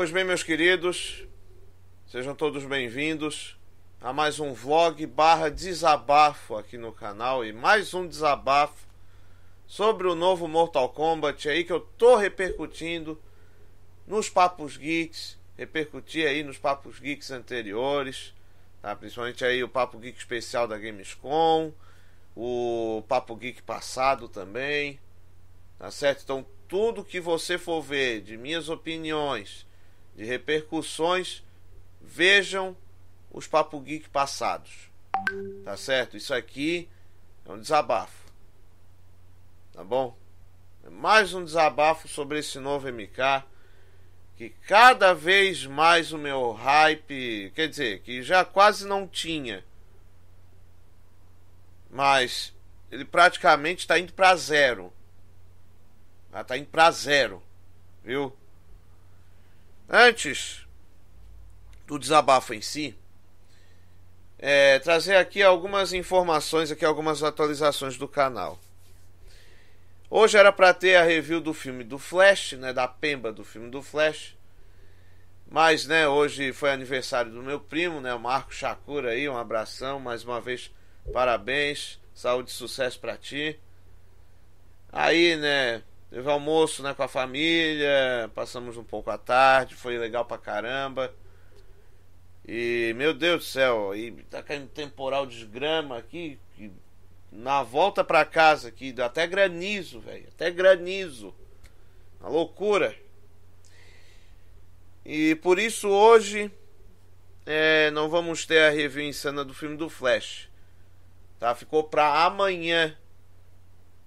Pois bem, meus queridos, sejam todos bem-vindos a mais um vlog barra desabafo aqui no canal e mais um desabafo sobre o novo Mortal Kombat aí que eu tô repercutindo nos papos geeks, repercuti aí nos papos geeks anteriores, tá? Principalmente aí o papo geek especial da Gamescom, o papo geek passado também, tá certo? Então tudo que você for ver de minhas opiniões de repercussões, vejam os Papo Geek passados. Tá certo? Isso aqui é um desabafo. Tá bom? É mais um desabafo sobre esse novo MK. Que cada vez mais o meu hype. Quer dizer, que já quase não tinha. Mas ele praticamente está indo para zero. Está indo para zero. Viu? Antes do desabafo em si, é, trazer aqui algumas informações, aqui algumas atualizações do canal. Hoje era para ter a review do filme do Flash, né, da Pemba do filme do Flash. Mas, né, hoje foi aniversário do meu primo, né, o Marco Shakura aí, um abração, mais uma vez, parabéns, saúde e sucesso para ti. Aí, né, Teve almoço né, com a família, passamos um pouco a tarde, foi legal pra caramba. E, meu Deus do céu, e tá caindo temporal de grama aqui. na volta pra casa aqui, deu até granizo, velho. Até granizo. Uma loucura. E por isso hoje é, não vamos ter a review insana do filme do Flash. Tá? Ficou pra amanhã.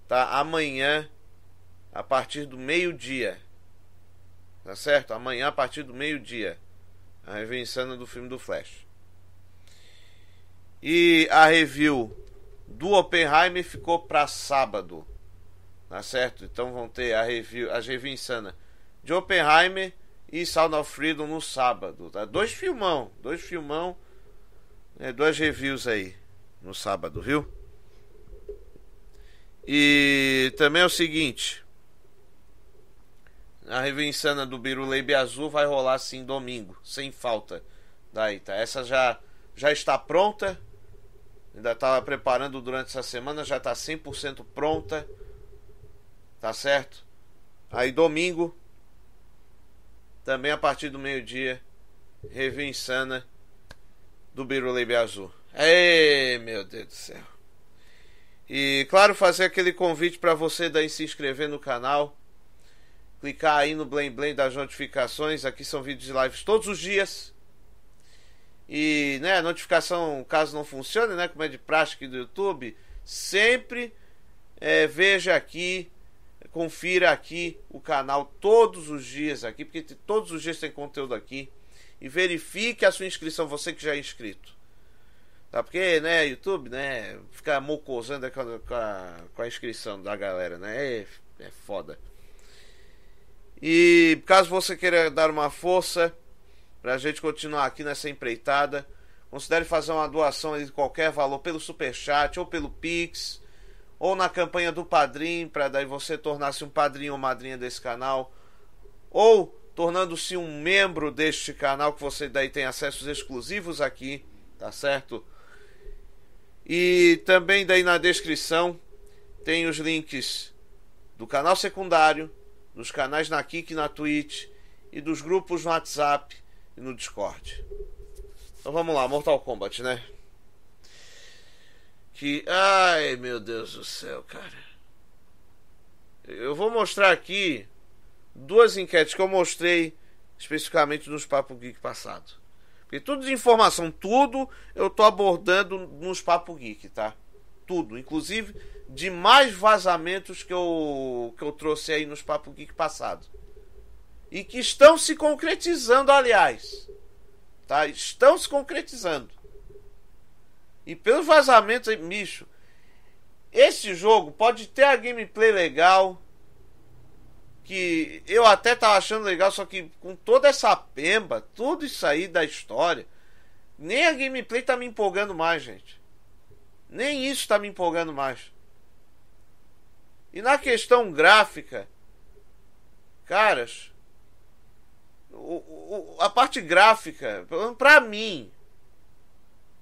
Tá? Amanhã a partir do meio-dia. Tá certo? Amanhã a partir do meio-dia. A review insana do filme do Flash. E a review do Oppenheimer ficou para sábado. Tá certo? Então vão ter a review, as review insana de Oppenheimer e Sound of Freedom no sábado. Tá? Dois filmão, dois filmão, né? duas reviews aí no sábado, viu? E também é o seguinte. A revista insana do Biruleibe Azul vai rolar sim domingo, sem falta. Daí tá. Essa já, já está pronta. Ainda estava tá preparando durante essa semana, já está 100% pronta. Tá certo? Aí domingo, também a partir do meio-dia, revista insana do Biruleibe Azul. Ei, meu Deus do céu. E claro, fazer aquele convite para você daí se inscrever no canal clicar aí no Blém Blém das notificações. Aqui são vídeos de lives todos os dias. E, né, a notificação, caso não funcione, né, como é de prática do YouTube, sempre é, veja aqui, confira aqui o canal todos os dias aqui, porque todos os dias tem conteúdo aqui. E verifique a sua inscrição, você que já é inscrito. Tá? Porque, né, YouTube, né, fica mocosando com a, com a, com a inscrição da galera, né, é, é foda. E caso você queira dar uma força para a gente continuar aqui nessa empreitada, considere fazer uma doação de qualquer valor pelo Superchat ou pelo Pix, ou na campanha do padrinho para daí você tornar-se um padrinho ou madrinha desse canal, ou tornando-se um membro deste canal, que você daí tem acessos exclusivos aqui, tá certo? E também daí na descrição tem os links do canal secundário nos canais na Kik, na Twitch e dos grupos no WhatsApp e no Discord. Então vamos lá, Mortal Kombat, né? Que. Ai, meu Deus do céu, cara. Eu vou mostrar aqui duas enquetes que eu mostrei especificamente nos Papo Geek passado. Porque tudo de informação, tudo eu tô abordando nos Papo Geek, tá? Tudo. Inclusive, de mais vazamentos que eu, que eu trouxe aí nos Papo Geek passado. E que estão se concretizando, aliás. Tá? Estão se concretizando. E pelos vazamentos, bicho, esse jogo pode ter a gameplay legal. Que eu até tava achando legal, só que com toda essa pemba, tudo isso aí da história, nem a gameplay tá me empolgando mais, gente. Nem isso tá me empolgando mais. E na questão gráfica, caras, o, o, a parte gráfica, para mim,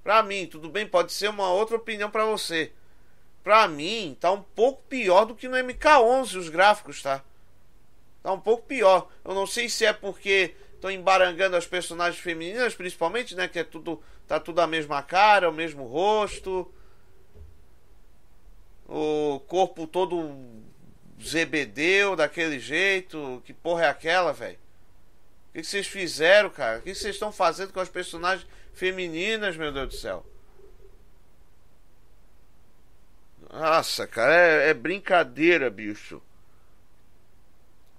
para mim, tudo bem, pode ser uma outra opinião para você. Para mim, tá um pouco pior do que no MK11 os gráficos, tá? Tá um pouco pior. Eu não sei se é porque estão embarangando as personagens femininas, principalmente, né, que é tudo tá tudo a mesma cara, o mesmo rosto o corpo todo ou daquele jeito. Que porra é aquela, velho? O que, vocês fizeram, cara? O que, vocês estão fazendo com as personagens femininas, meu Deus do céu? Nossa, cara, é, é brincadeira, bicho.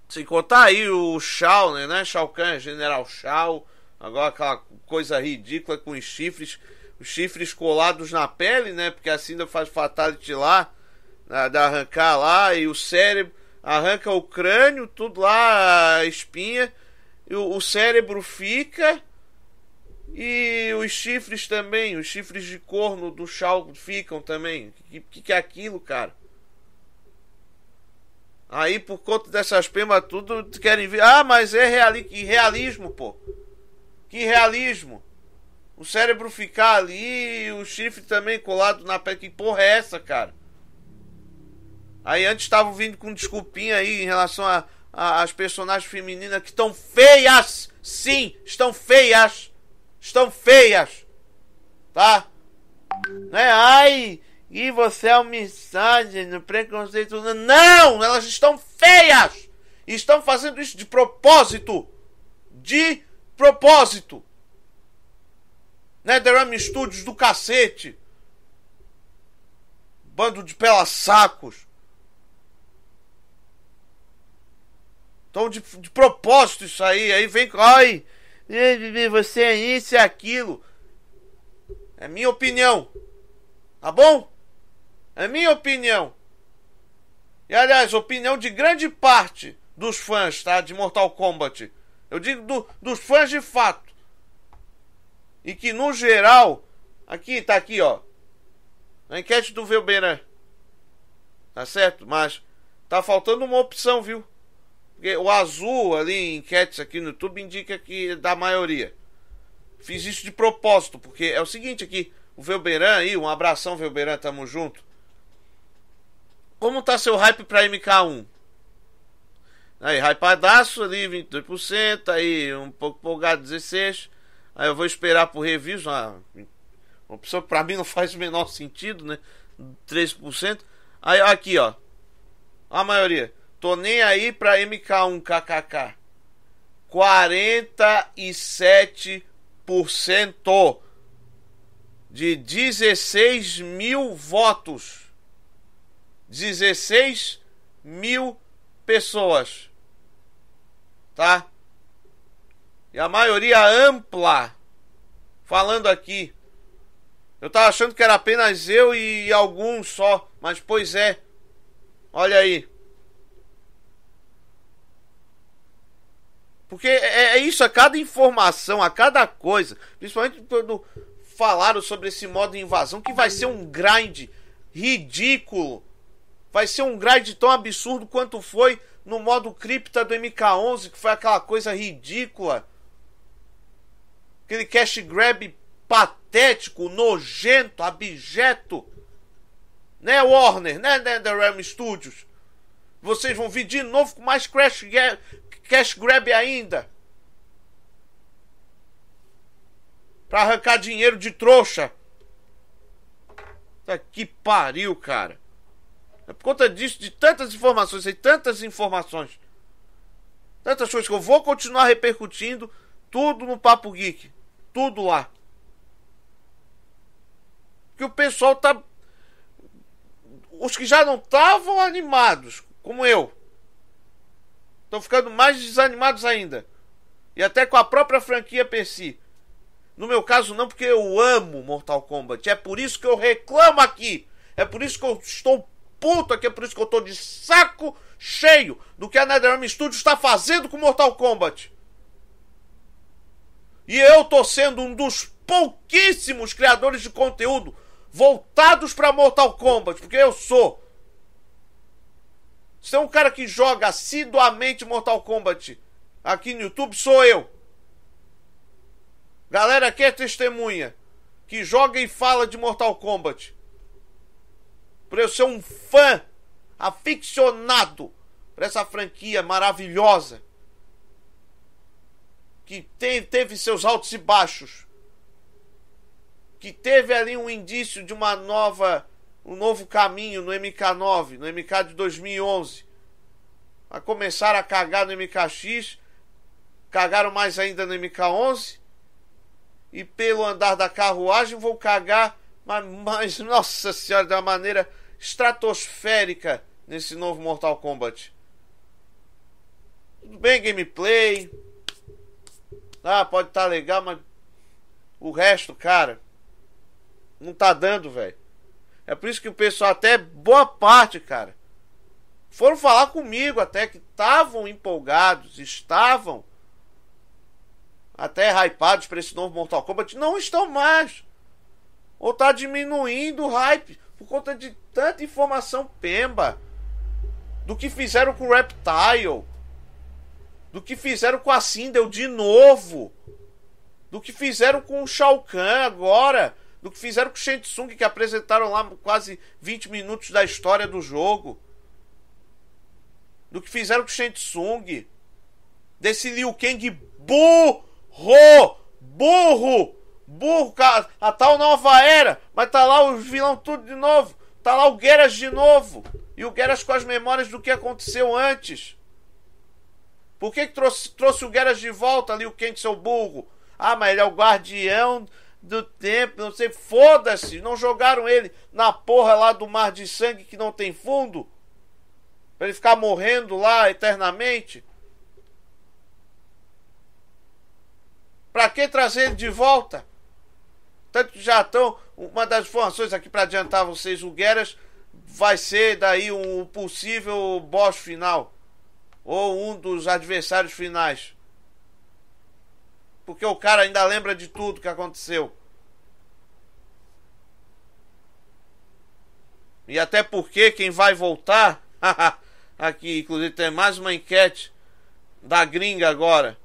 se contar aí o Shao, né? né? Shao Kahn, é General Shao. Agora aquela coisa ridícula com os chifres. Os chifres colados na pele, né? Porque assim Cinda faz fatality lá. Ah, da arrancar lá e o cérebro arranca o crânio, tudo lá, a espinha, e o, o cérebro fica e os chifres também, os chifres de corno do Shao ficam também. O que, que, que é aquilo, cara? Aí por conta dessas pemas tudo querem ver. Ah, mas é reali que realismo, pô. Que realismo. O cérebro ficar ali, o chifre também colado na pele. Que porra é essa, cara? Aí antes estavam vindo com desculpinha aí em relação a, a as personagens femininas que estão feias. Sim, estão feias. Estão feias. Tá? Né? Ai, e você é um misógino, preconceito. Não, elas estão feias. E estão fazendo isso de propósito. De propósito. NetherRealm né? Studios do cacete. Bando de pela sacos. Então, de, de propósito, isso aí. Aí vem, ai, você é isso e é aquilo. É minha opinião. Tá bom? É minha opinião. E aliás, opinião de grande parte dos fãs, tá? De Mortal Kombat. Eu digo do, dos fãs de fato. E que no geral. Aqui, tá aqui, ó. Na enquete do Velberan. Tá certo? Mas tá faltando uma opção, viu? Porque o azul ali em enquetes aqui no YouTube indica que é da maioria. Fiz isso de propósito, porque é o seguinte aqui, o Velberan aí, um abração Velberan, tamo junto. Como tá seu hype pra MK1? Aí, hypadaço ali, 22%, aí um pouco empolgado, 16%. Aí eu vou esperar pro reviso, uma opção pra mim não faz o menor sentido, né? 3%. Aí, aqui, ó, a maioria. Tô nem aí pra MK1 KKK. 47% de 16 mil votos. 16 mil pessoas. Tá? E a maioria ampla falando aqui. Eu tava achando que era apenas eu e alguns só, mas pois é. Olha aí. Porque é, é, é isso, a cada informação, a cada coisa, principalmente quando falaram sobre esse modo de invasão, que vai ser um grind ridículo. Vai ser um grind tão absurdo quanto foi no modo cripta do MK11, que foi aquela coisa ridícula. Aquele cash grab patético, nojento, abjeto. Né, Warner? Né, NetherRealm Studios? Vocês vão vir de novo com mais Crash cash grab ainda. Pra arrancar dinheiro de trouxa. que pariu, cara. É por conta disso, de tantas informações, e tantas informações. Tantas coisas que eu vou continuar repercutindo. Tudo no Papo Geek. Tudo lá. Que o pessoal tá. Os que já não estavam animados, como eu, Estão ficando mais desanimados ainda. E até com a própria franquia per si. No meu caso, não, porque eu amo Mortal Kombat. É por isso que eu reclamo aqui. É por isso que eu estou puto aqui. É por isso que eu estou de saco cheio do que a NetherRealm Studios está fazendo com Mortal Kombat. E eu tô sendo um dos pouquíssimos criadores de conteúdo voltados para Mortal Kombat, porque eu sou. Se é um cara que joga assiduamente Mortal Kombat aqui no YouTube, sou eu. Galera que é testemunha. Que joga e fala de Mortal Kombat. Por eu ser um fã aficionado por essa franquia maravilhosa. Que teve, teve seus altos e baixos. Que teve ali um indício de uma nova um novo caminho no MK9, no MK de 2011. a começaram a cagar no MKX, cagaram mais ainda no MK11 e pelo andar da carruagem vão cagar, mas, mas nossa senhora, de uma maneira estratosférica nesse novo Mortal Kombat. Tudo bem, gameplay. Ah, pode estar tá legal, mas o resto, cara, não tá dando, velho. É por isso que o pessoal, até boa parte, cara, foram falar comigo até que estavam empolgados, estavam até hypados para esse novo Mortal Kombat. Não estão mais. Ou tá diminuindo o hype por conta de tanta informação pemba. Do que fizeram com o Reptile. Do que fizeram com a Sindel de novo. Do que fizeram com o Shao Kahn agora do que fizeram com o Shensung, que apresentaram lá quase 20 minutos da história do jogo. Do que fizeram com o Shensung. Desse Liu Kang burro! Burro! Burro, cara. A tal nova era. Mas tá lá o vilão tudo de novo. Tá lá o Gueras de novo. E o Gueras com as memórias do que aconteceu antes. Por que, que trouxe, trouxe o Gueras de volta ali, o Kang, seu burro? Ah, mas ele é o guardião do tempo, não sei, foda-se, não jogaram ele na porra lá do mar de sangue que não tem fundo, pra ele ficar morrendo lá eternamente. Pra que trazer ele de volta? Tanto que já estão. Uma das informações aqui para adiantar vocês, o Gueras vai ser daí um possível boss final. Ou um dos adversários finais porque o cara ainda lembra de tudo que aconteceu. E até porque quem vai voltar, aqui inclusive tem mais uma enquete da gringa agora,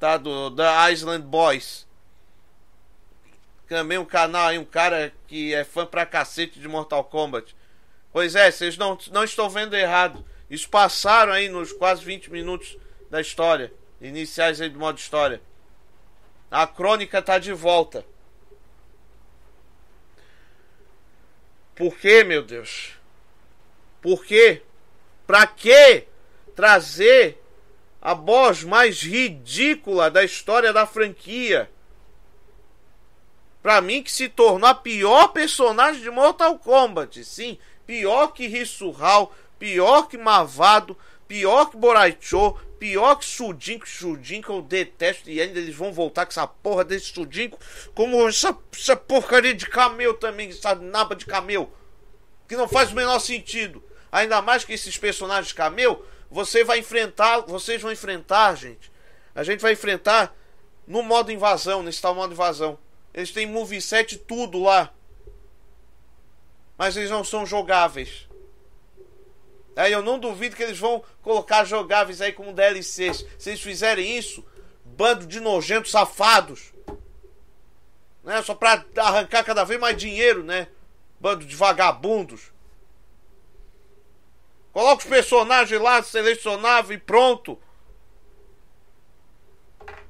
tá? Do da Island Boys. Também um canal aí, um cara que é fã pra cacete de Mortal Kombat. Pois é, vocês não, não estão vendo errado. Isso passaram aí nos quase 20 minutos da história. Iniciais aí do modo história. A crônica está de volta. Por quê, meu Deus? Por quê? Para que trazer a voz mais ridícula da história da franquia? Para mim que se tornou a pior personagem de Mortal Kombat, sim, pior que Rissurral, pior que Mavado, pior que Boraichô, pior que Sudinco. Sudinco eu detesto e ainda eles vão voltar com essa porra desse Sudinco. Como essa, essa porcaria de camel também, essa naba de camel. Que não faz o menor sentido. Ainda mais que esses personagens camel, você vai enfrentar, vocês vão enfrentar, gente. A gente vai enfrentar no modo invasão, nesse tal modo invasão. Eles têm moveset tudo lá. Mas eles não são jogáveis. Aí eu não duvido que eles vão colocar jogáveis aí como DLCs. Se eles fizerem isso, bando de nojentos safados. Né? Só para arrancar cada vez mais dinheiro, né? Bando de vagabundos. Coloca os personagens lá, selecionava e pronto.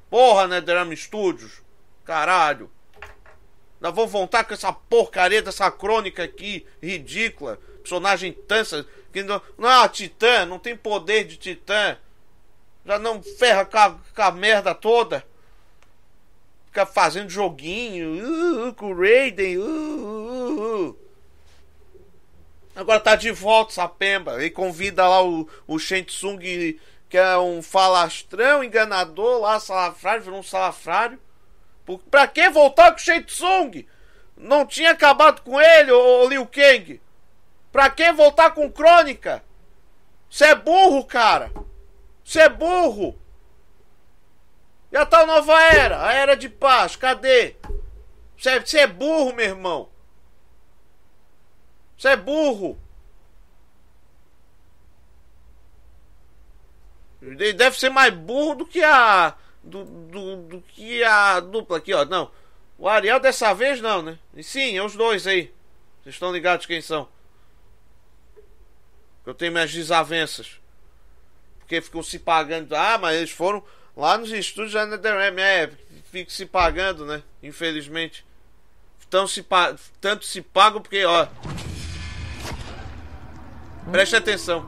Porra, né, Drama Studios? Caralho. Nós vamos voltar com essa porcaria dessa crônica aqui, ridícula. Personagem tança, que não, não é uma titã, não tem poder de titã. Já não ferra com a, com a merda toda. Fica fazendo joguinho uh, uh, com o Raiden. Uh, uh, uh, uh. Agora tá de volta essa pemba. E convida lá o, o Shensung, que é um falastrão, enganador lá, salafrário, virou um salafrário. para pra que voltar com o Shensung? Não tinha acabado com ele, o Liu Kang. Pra que voltar com crônica? Você é burro, cara. Você é burro. Já tá a nova era, a era de paz. Cadê? Você é, é burro, meu irmão. Você é burro. Ele deve ser mais burro do que a. Do, do, do, que a dupla aqui, ó. Não. O Ariel dessa vez não, né? E sim, é os dois aí. Vocês estão ligados quem são. Eu tenho minhas desavenças. Porque ficam se pagando. Ah, mas eles foram lá nos estúdios da NetherRealm. É, ficam se pagando, né? Infelizmente. Tão se tanto se pagam porque, ó. Preste atenção.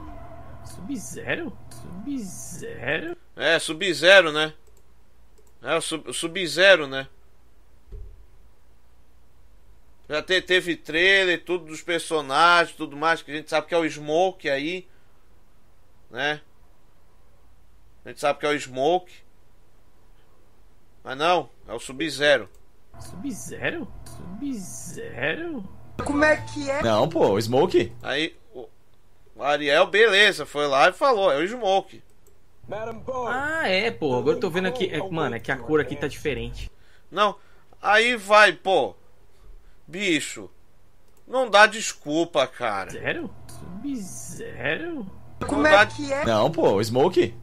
Sub-Zero? Sub-Zero? É, Sub-Zero, né? É, o Sub-Zero, né? Já te, teve trailer, tudo dos personagens, tudo mais, que a gente sabe que é o Smoke aí, né? A gente sabe que é o Smoke. Mas não, é o Sub-Zero. Sub-Zero? Sub-Zero? Como é que é? Não, pô, o Smoke. Aí, o Ariel, beleza, foi lá e falou, é o Smoke. Ah, é, pô, agora eu tô vendo aqui, é, mano, é que a cor aqui tá diferente. Não, aí vai, pô, Bicho, não dá desculpa, cara. Zero? Sub-zero? Como é que é? Não, pô, Smoke.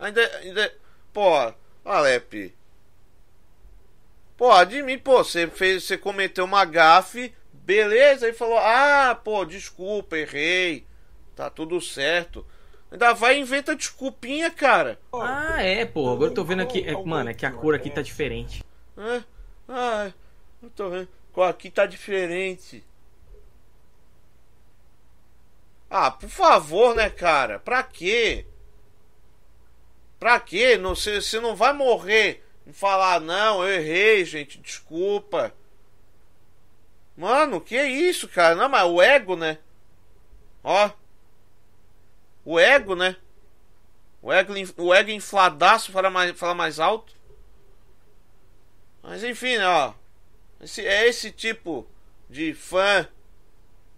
Ainda, ainda. Pô, Alep. Pô, admite, pô, você fez. Você cometeu uma gafe, beleza, e falou, ah, pô, desculpa, errei. Tá tudo certo. Ainda vai e inventa desculpinha, cara. Ah, é, pô. Agora eu tô vendo aqui. É, mano, é que a cor aqui tá diferente. É? Ah, é, eu tô vendo. Aqui tá diferente. Ah, por favor, né, cara? Pra quê? Pra quê? Você não, não vai morrer e falar, não, eu errei, gente, desculpa. Mano, que isso, cara? Não, mas o ego, né? Ó. O ego, né? O ego, o ego infladaço falar mais, fala mais alto. Mas enfim, né, ó. Esse, é esse tipo de fã,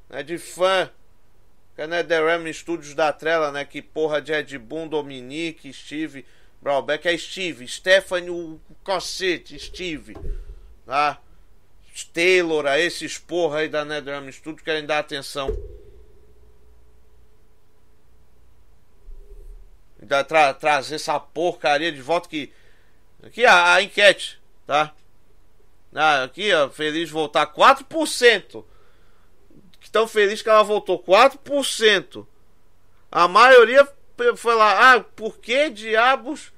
né, de fã, que é né, The Ram Studios da Trela, né, que porra de Ed Boon, Dominique, Steve, Braubeck, é Steve, Stephanie, o cacete, Steve, tá? Taylor, a esses porra aí da NetherRealm Studios querem dar atenção. Tra trazer essa porcaria de volta que aqui a, a enquete, tá? Ah, aqui, ó, feliz voltar 4%. Estão felizes que ela voltou 4%. A maioria foi lá, ah, por que diabos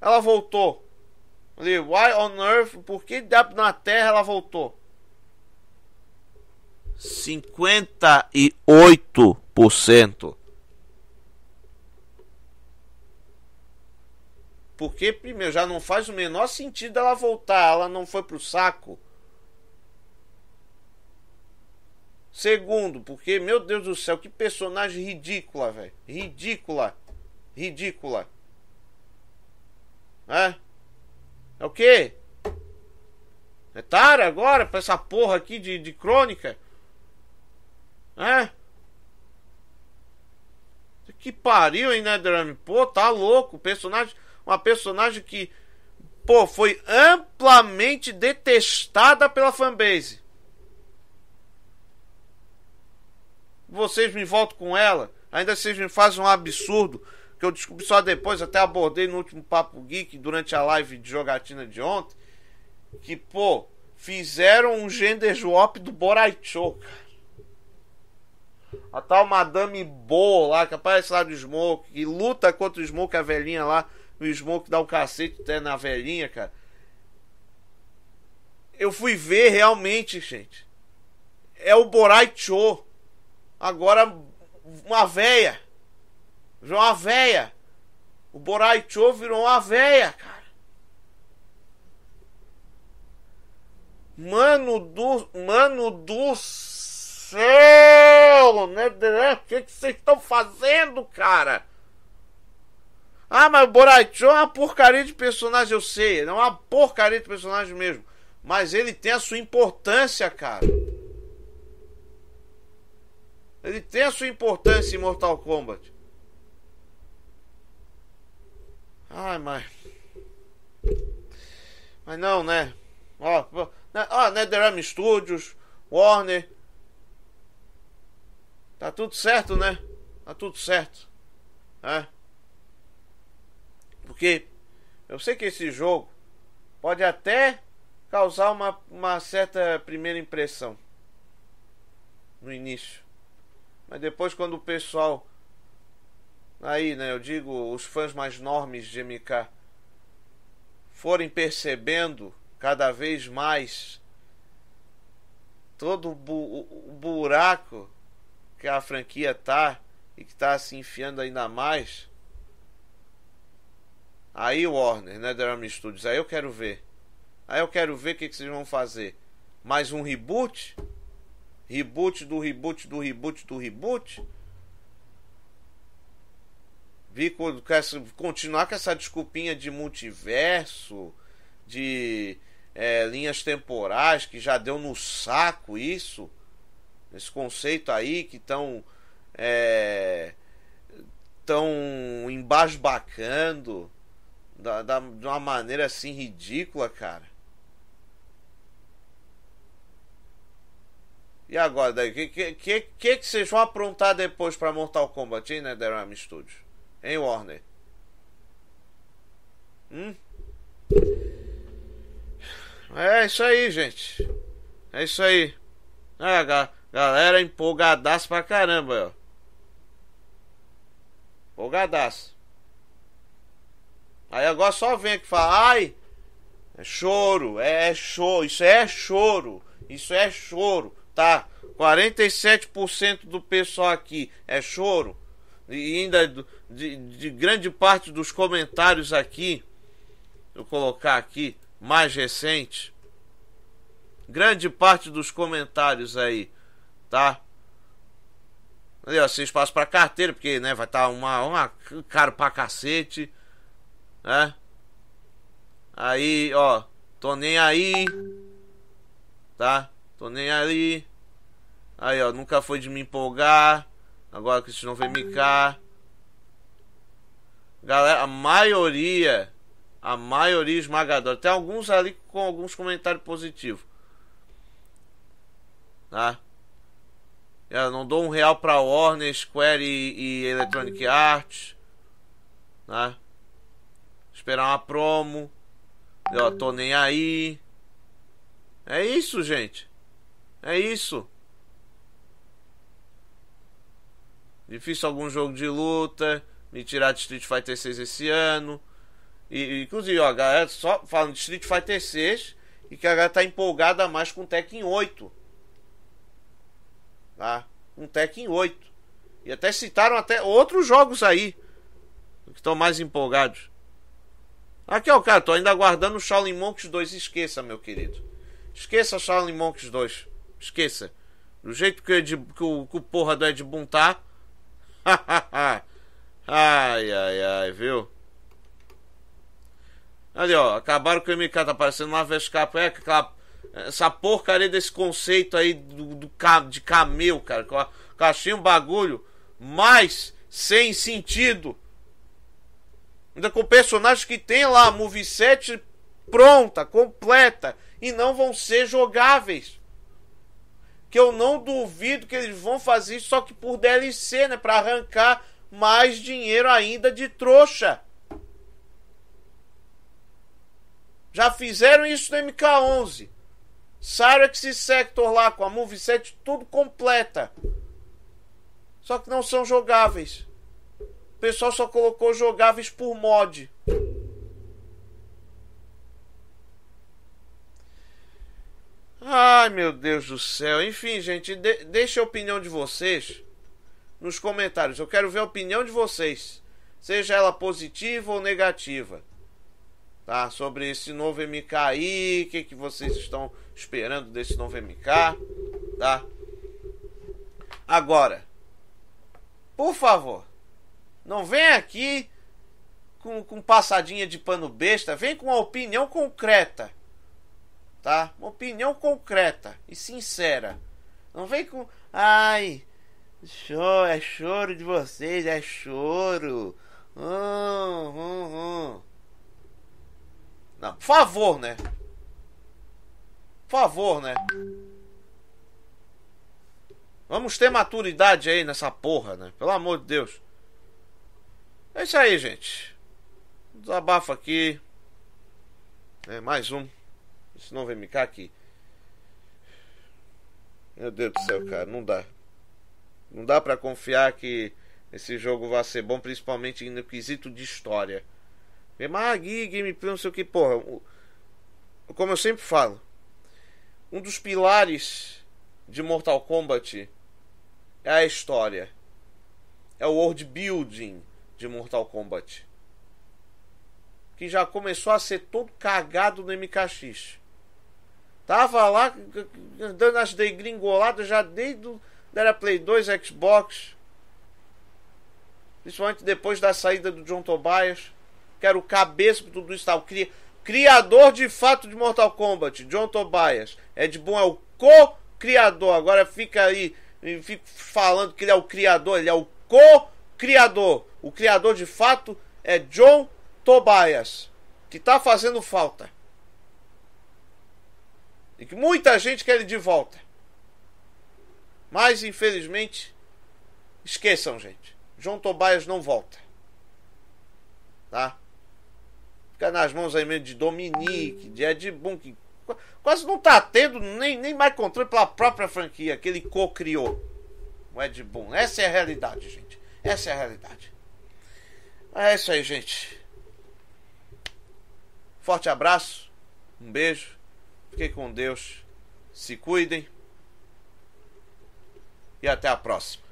ela voltou? Ali, why on earth? Por que diabo na Terra ela voltou? 58%. Porque, primeiro, já não faz o menor sentido ela voltar, ela não foi pro saco. Segundo, porque, meu Deus do céu, que personagem ridícula, velho. Ridícula. Ridícula. É? É o quê? É tara agora pra essa porra aqui de, de crônica? É? Que pariu, hein, né, Drame? Pô, tá louco. O personagem. Uma personagem que, pô, foi amplamente detestada pela fanbase. Vocês me voltam com ela. Ainda vocês me fazem um absurdo que eu descobri só depois, até abordei no último Papo Geek durante a live de jogatina de ontem. Que, pô, fizeram um gender swap do Boraichou, A tal Madame Bo lá, que aparece lá do Smoke, e luta contra o Smoke, a velhinha lá, o Smoke dá o um cacete até na velhinha, cara. Eu fui ver realmente, gente. É o Borai Cho. Agora, uma véia. Virou uma véia. O Borai Cho virou uma véia, cara. Mano do. Mano do céu! Né? O que vocês estão fazendo, cara? Ah, mas o Borachon é uma porcaria de personagem, eu sei. Ele é uma porcaria de personagem mesmo. Mas ele tem a sua importância, cara. Ele tem a sua importância em Mortal Kombat. Ai, mas. Mas não, né? Ó, ó né? NetherRealm Studios, Warner. Tá tudo certo, né? Tá tudo certo. É porque eu sei que esse jogo pode até causar uma, uma certa primeira impressão no início. Mas depois quando o pessoal aí, né, eu digo os fãs mais normes de MK forem percebendo cada vez mais todo o, bu o buraco que a franquia tá e que está se enfiando ainda mais, Aí Warner, né, Drama Studios, aí eu quero ver. Aí eu quero ver o que, que vocês vão fazer. Mais um reboot? Reboot do reboot do reboot do reboot? Vi com, com essa, continuar com essa desculpinha de multiverso, de é, linhas temporais, que já deu no saco isso. Esse conceito aí que estão. É, tão embasbacando da, da, de uma maneira assim ridícula, cara. E agora daí? O que, que, que, que vocês vão aprontar depois para Mortal Kombat, hein, NetherRealm Studios? Hein, Warner? Hum? É isso aí, gente. É isso aí. É, galera empolgadaço pra caramba, ó. Empolgadaço. Aí agora só vem e fala, ai, é choro, é, é, choro, isso é choro, isso é choro, tá? 47% do pessoal aqui é choro. E ainda de, de grande parte dos comentários aqui, eu colocar aqui, mais recente. Grande parte dos comentários aí, tá? Aí, ó, vocês espaço para carteira, porque né, vai estar tá uma, uma caro pra cacete né? Aí, ó, tô nem aí, tá? Tô nem aí. Aí, ó, nunca foi de me empolgar. Agora que isso não vem me cá. Galera, a maioria, a maioria esmagadora. Tem alguns ali com alguns comentários positivos, tá? É, eu não dou um real pra Warner, Square e, e Electronic Arts, tá? esperar uma promo. Eu tô nem aí. É isso, gente. É isso. Difícil algum jogo de luta. Me tirar de Street Fighter 6 esse ano. E, inclusive, ó, a galera só falando de Street Fighter 6 e que a galera tá empolgada mais com Tekken 8. Tá? Um Tekken 8. E até citaram até outros jogos aí que estão mais empolgados. Aqui é o cara, tô ainda aguardando o Shaolin Monks 2. Esqueça, meu querido. Esqueça Shaolin Monks 2. Esqueça. Do jeito que, Ed, que, o, que o porra do Ed Boon tá. ai, ai, ai, viu? Ali, ó. Acabaram com o MK. Tá parecendo uma Vescapa. É, aquela, essa porcaria desse conceito aí do, do de camelo, cara. Cachinho bagulho. Mas sem sentido. Ainda com personagens que tem lá a moveset pronta, completa, e não vão ser jogáveis. Que eu não duvido que eles vão fazer isso, só que por DLC, né? Pra arrancar mais dinheiro ainda de trouxa. Já fizeram isso no MK11. Cyrex Sector lá com a moveset tudo completa. Só que não são jogáveis pessoal só colocou jogáveis por mod. Ai meu Deus do céu. Enfim, gente, de deixa a opinião de vocês nos comentários. Eu quero ver a opinião de vocês, seja ela positiva ou negativa, tá? Sobre esse novo MK aí, o que, que vocês estão esperando desse novo MK, tá? Agora, por favor. Não vem aqui com, com passadinha de pano besta, vem com uma opinião concreta. Tá? Uma opinião concreta e sincera. Não vem com. Ai, show é choro de vocês, é choro. Hum, hum, hum. Não, por favor, né? Por favor, né? Vamos ter maturidade aí nessa porra, né? Pelo amor de Deus. É isso aí, gente. Desabafo aqui. É, mais um. Esse não vem me cá aqui. Meu Deus do céu, cara, não dá. Não dá para confiar que esse jogo vai ser bom, principalmente no quesito de história. Ah, gameplay, não sei o que, porra. Como eu sempre falo, um dos pilares de Mortal Kombat é a história, é o world building de Mortal Kombat. Que já começou a ser todo cagado no MKX. Tava lá dando as degringoladas já desde o, era Play 2, Xbox. Principalmente depois da saída do John Tobias, que era o cabeça de tudo isso. Tal. Cri, criador de fato de Mortal Kombat, John Tobias. de bom é o co-criador. Agora fica aí, fica falando que ele é o criador, ele é o co-criador criador. O criador de fato é John Tobias, que está fazendo falta. E que muita gente quer ele de volta. Mas, infelizmente, esqueçam, gente. John Tobias não volta. Tá? Fica nas mãos aí mesmo de Dominique, de Ed Boon, que quase não tá tendo nem, nem mais controle pela própria franquia que ele co-criou. O Ed Boon. Essa é a realidade, gente. Essa é a realidade. É isso aí, gente. Forte abraço, um beijo, fiquem com Deus, se cuidem e até a próxima.